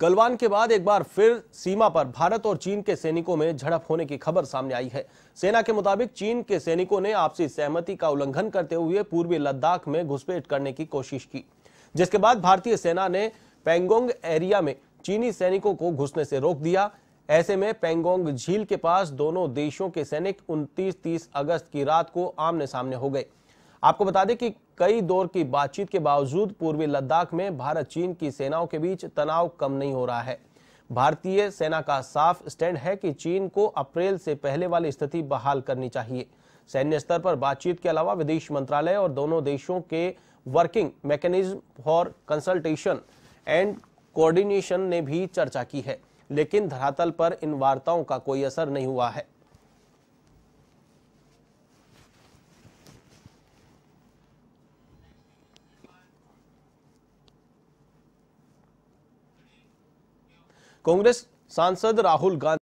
गलवान के बाद एक बार फिर सीमा पर भारत और चीन के सैनिकों में झड़प होने की खबर सामने आई है सेना के मुताबिक चीन के सैनिकों ने आपसी सहमति का उल्लंघन करते हुए पूर्वी लद्दाख में घुसपैठ करने की कोशिश की जिसके बाद भारतीय सेना ने पेंगोंग एरिया में चीनी सैनिकों को घुसने से रोक दिया ऐसे में पेंगोंग झील के पास दोनों देशों के सैनिक उनतीस तीस अगस्त की रात को आमने सामने हो गए आपको बता दें कि कई दौर की बातचीत के बावजूद पूर्वी लद्दाख में भारत चीन की सेनाओं के बीच तनाव कम नहीं हो रहा है भारतीय सेना का साफ स्टैंड है कि चीन को अप्रैल से पहले वाली स्थिति बहाल करनी चाहिए सैन्य स्तर पर बातचीत के अलावा विदेश मंत्रालय और दोनों देशों के working mechanism for consultation and coordination ने भी चर्चा की है लेकिन धरातल पर इन वार्ताओं का कोई असर नहीं हुआ है कांग्रेस सांसद राहुल गांधी